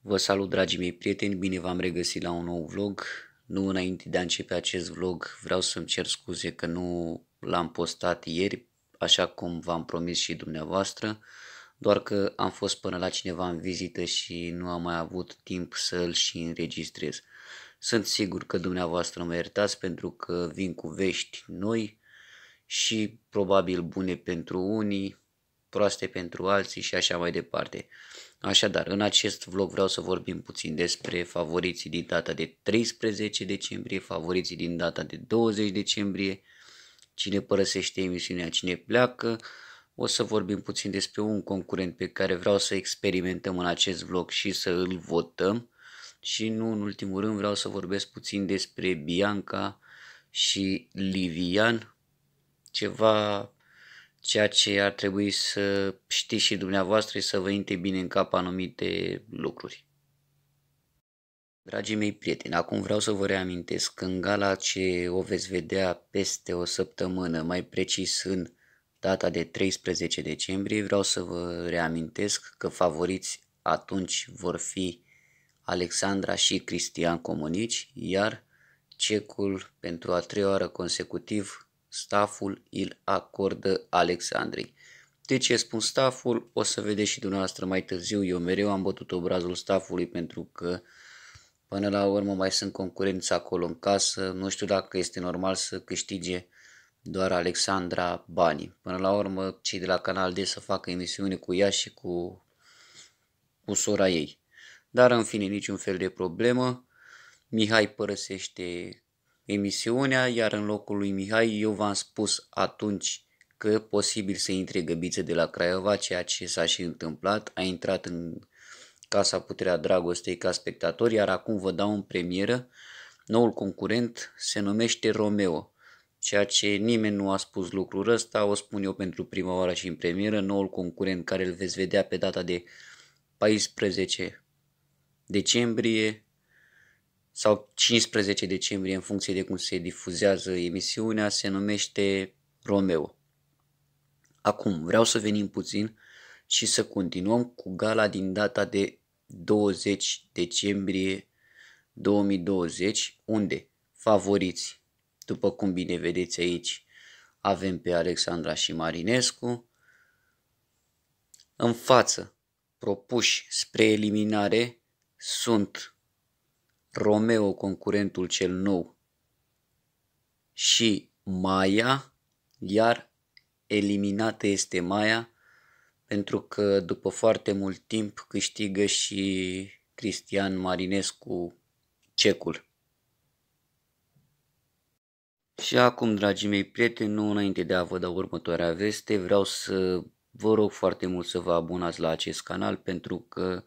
Vă salut dragii mei prieteni, bine v-am regăsit la un nou vlog. Nu înainte de a începe acest vlog vreau să-mi cer scuze că nu l-am postat ieri, așa cum v-am promis și dumneavoastră, doar că am fost până la cineva în vizită și nu am mai avut timp să-l și înregistrez. Sunt sigur că dumneavoastră mă iertați pentru că vin cu vești noi și probabil bune pentru unii, proaste pentru alții și așa mai departe. Așadar, în acest vlog vreau să vorbim puțin despre favoriții din data de 13 decembrie, favoriții din data de 20 decembrie, cine părăsește emisiunea, cine pleacă. O să vorbim puțin despre un concurent pe care vreau să experimentăm în acest vlog și să îl votăm și nu în ultimul rând vreau să vorbesc puțin despre Bianca și Livian, ceva ceea ce ar trebui să știți și dumneavoastră să vă intre bine în cap anumite lucruri. Dragii mei prieteni, acum vreau să vă reamintesc că în gala ce o veți vedea peste o săptămână, mai precis în data de 13 decembrie, vreau să vă reamintesc că favoriți atunci vor fi Alexandra și Cristian Comunici, iar cecul pentru a treia oară consecutiv staful îl acordă Alexandrei. De ce spun staful? O să vedeți și dumneavoastră mai târziu. Eu mereu am bătut obrazul stafului pentru că până la urmă mai sunt concurenți acolo în casă. Nu știu dacă este normal să câștige doar Alexandra banii. Până la urmă, cei de la Canal D să facă emisiune cu ea și cu, cu sora ei. Dar în fine, niciun fel de problemă. Mihai părăsește emisiunea, iar în locul lui Mihai eu v-am spus atunci că posibil să intre găbiță de la Craiova, ceea ce s-a și întâmplat. A intrat în Casa Puterea Dragostei ca spectator, iar acum vă dau în premieră. Noul concurent se numește Romeo, ceea ce nimeni nu a spus lucrul ăsta, o spun eu pentru prima oară și în premieră. Noul concurent care îl veți vedea pe data de 14 decembrie sau 15 decembrie, în funcție de cum se difuzează emisiunea, se numește Romeo. Acum, vreau să venim puțin și să continuăm cu gala din data de 20 decembrie 2020, unde favoriți, după cum bine vedeți aici, avem pe Alexandra și Marinescu. În față, propuși spre eliminare, sunt Romeo, concurentul cel nou, și Maia, iar eliminată este Maia, pentru că după foarte mult timp câștigă și Cristian Marinescu cecul. Și acum, dragii mei prieteni, nu înainte de a vă da următoarea veste, vreau să vă rog foarte mult să vă abonați la acest canal pentru că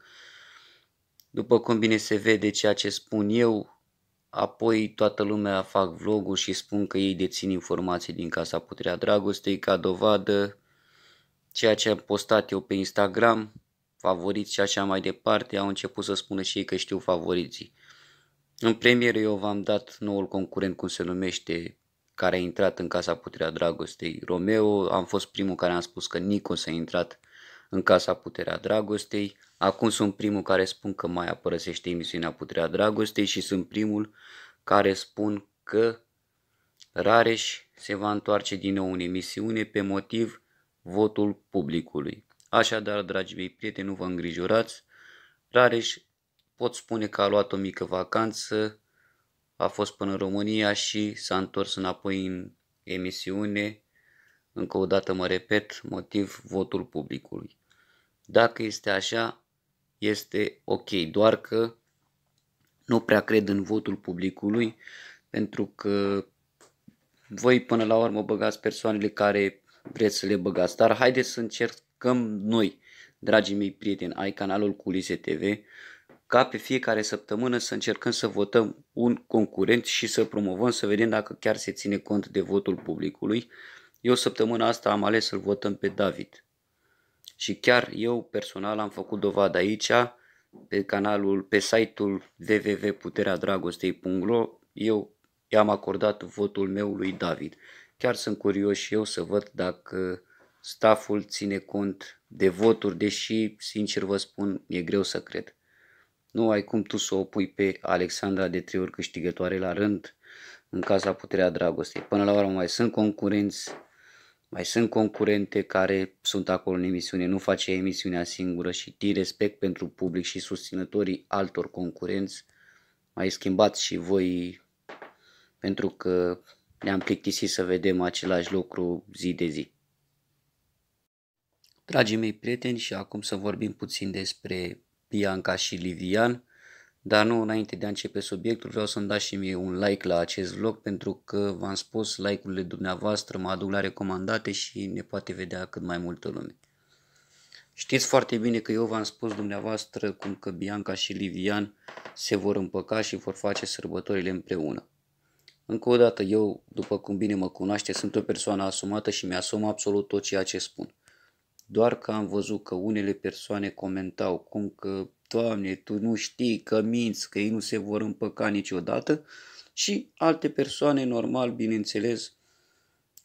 după cum bine se vede ceea ce spun eu, apoi toată lumea fac vlogul și spun că ei dețin informații din Casa Puterea Dragostei ca dovadă ceea ce am postat eu pe Instagram, favoriți și așa mai departe, au început să spună și ei că știu favoriții. În premieră eu v-am dat noul concurent, cum se numește, care a intrat în Casa Puterea Dragostei, Romeo. Am fost primul care am spus că Nico s-a intrat în Casa Puterea Dragostei. Acum sunt primul care spun că mai părăsește emisiunea Puterea Dragostei și sunt primul care spun că Rareș se va întoarce din nou în emisiune pe motiv votul publicului. Așadar, dragii mei prieteni, nu vă îngrijorați. Rareș pot spune că a luat o mică vacanță, a fost până în România și s-a întors înapoi în emisiune. Încă o dată mă repet, motiv votul publicului. Dacă este așa, este ok, doar că nu prea cred în votul publicului, pentru că voi până la urmă băgați persoanele care vreți să le băgați. Dar haideți să încercăm noi, dragii mei prieteni ai canalul Culise TV, ca pe fiecare săptămână să încercăm să votăm un concurent și să promovăm, să vedem dacă chiar se ține cont de votul publicului. Eu săptămâna asta am ales să-l votăm pe David și chiar eu personal am făcut dovadă aici pe canalul, pe site-ul www.puterea-dragostei.ro eu i-am acordat votul meu lui David. Chiar sunt curios și eu să văd dacă staful ține cont de voturi, deși, sincer vă spun, e greu să cred. Nu ai cum tu să o pui pe Alexandra de trei ori câștigătoare la rând în casa Puterea Dragostei. Până la urmă mai sunt concurenți, mai sunt concurente care sunt acolo în emisiune, nu face emisiunea singură și din respect pentru public și susținătorii altor concurenți, mai schimbați și voi pentru că ne-am plictisit să vedem același lucru zi de zi. Dragii mei prieteni și acum să vorbim puțin despre Bianca și Livian, dar nu înainte de a începe subiectul, vreau să-mi dați și mie un like la acest vlog pentru că v-am spus like-urile dumneavoastră mă aduc la recomandate și ne poate vedea cât mai multă lume. Știți foarte bine că eu v-am spus dumneavoastră cum că Bianca și Livian se vor împăca și vor face sărbătorile împreună. Încă o dată, eu, după cum bine mă cunoaște, sunt o persoană asumată și mi-asum absolut tot ceea ce spun doar că am văzut că unele persoane comentau cum că, Doamne, tu nu știi că minți, că ei nu se vor împăca niciodată și alte persoane, normal, bineînțeles,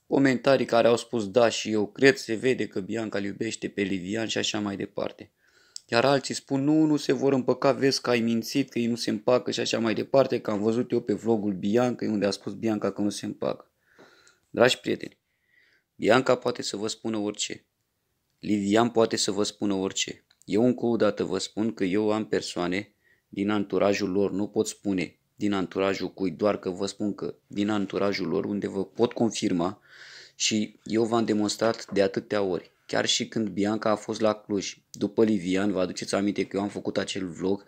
comentarii care au spus da și eu cred, se vede că Bianca iubește pe Livian și așa mai departe. Iar alții spun nu, nu se vor împăca, vezi că ai mințit, că ei nu se împacă și așa mai departe, că am văzut eu pe vlogul Bianca unde a spus Bianca că nu se împacă. Dragi prieteni, Bianca poate să vă spună orice, Livian poate să vă spună orice. Eu încă o dată vă spun că eu am persoane din anturajul lor, nu pot spune din anturajul cui, doar că vă spun că din anturajul lor, unde vă pot confirma și eu v-am demonstrat de atâtea ori. Chiar și când Bianca a fost la Cluj, după Livian, vă aduceți aminte că eu am făcut acel vlog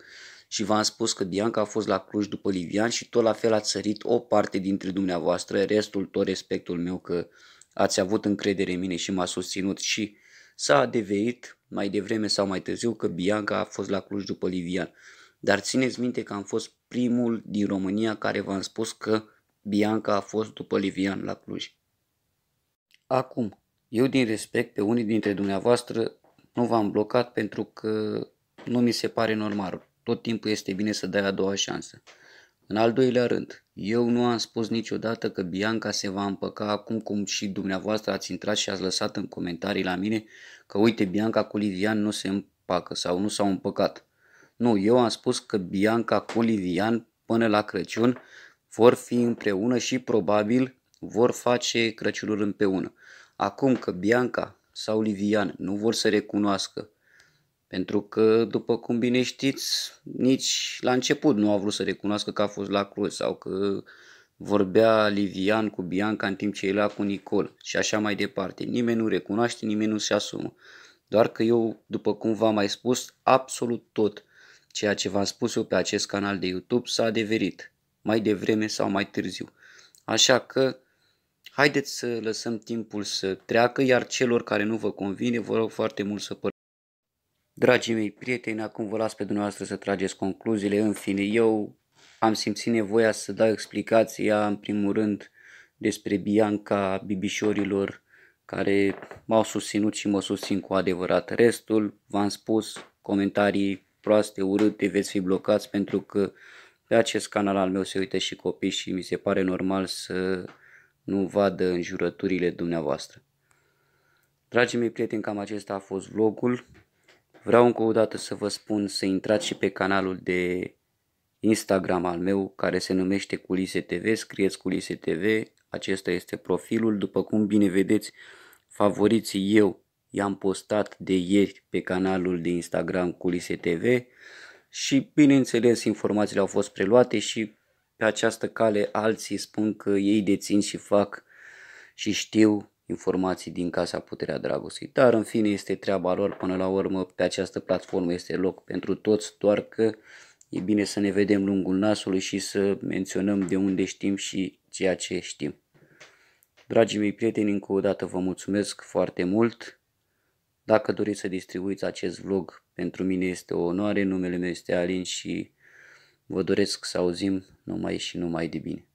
și v-am spus că Bianca a fost la Cluj după Livian și tot la fel a țărit o parte dintre dumneavoastră, restul tot respectul meu că ați avut încredere în mine și m-a susținut și S-a adeverit mai devreme sau mai târziu că Bianca a fost la Cluj după Livian, dar țineți minte că am fost primul din România care v-am spus că Bianca a fost după Livian la Cluj. Acum, eu din respect pe unii dintre dumneavoastră nu v-am blocat pentru că nu mi se pare normal. Tot timpul este bine să dai a doua șansă. În al doilea rând, eu nu am spus niciodată că Bianca se va împăca acum cum și dumneavoastră ați intrat și ați lăsat în comentarii la mine că uite Bianca cu Livian nu se împacă sau nu s-au împăcat. Nu, eu am spus că Bianca cu Livian până la Crăciun vor fi împreună și probabil vor face Crăciunul împreună. Acum că Bianca sau Livian nu vor să recunoască pentru că, după cum bine știți, nici la început nu a vrut să recunoască că a fost la Cruz sau că vorbea Livian cu Bianca în timp ce era cu Nicol și așa mai departe. Nimeni nu recunoaște, nimeni nu se asumă. Doar că eu, după cum v-am mai spus, absolut tot ceea ce v-am spus eu pe acest canal de YouTube s-a adeverit, mai devreme sau mai târziu. Așa că haideți să lăsăm timpul să treacă, iar celor care nu vă convine, vă rog foarte mult să Dragii mei prieteni, acum vă las pe dumneavoastră să trageți concluziile. În fine, eu am simțit nevoia să dau explicația, în primul rând, despre Bianca bibișorilor care m-au susținut și mă susțin cu adevărat. Restul, v-am spus, comentarii proaste, urâte, veți fi blocați pentru că pe acest canal al meu se uită și copii și mi se pare normal să nu vadă jurăturile dumneavoastră. Dragii mei prieteni, cam acesta a fost vlogul. Vreau încă o dată să vă spun să intrați și pe canalul de Instagram al meu care se numește Culise TV, scrieți Culise TV, acesta este profilul. După cum bine vedeți, favoriții eu i-am postat de ieri pe canalul de Instagram Culise TV și bineînțeles informațiile au fost preluate și pe această cale alții spun că ei dețin și fac și știu informații din Casa Puterea Dragostei. Dar în fine este treaba lor, până la urmă pe această platformă este loc pentru toți, doar că e bine să ne vedem lungul nasului și să menționăm de unde știm și ceea ce știm. Dragii mei prieteni, încă o dată vă mulțumesc foarte mult. Dacă doriți să distribuiți acest vlog, pentru mine este o onoare, numele meu este Alin și vă doresc să auzim numai și numai de bine.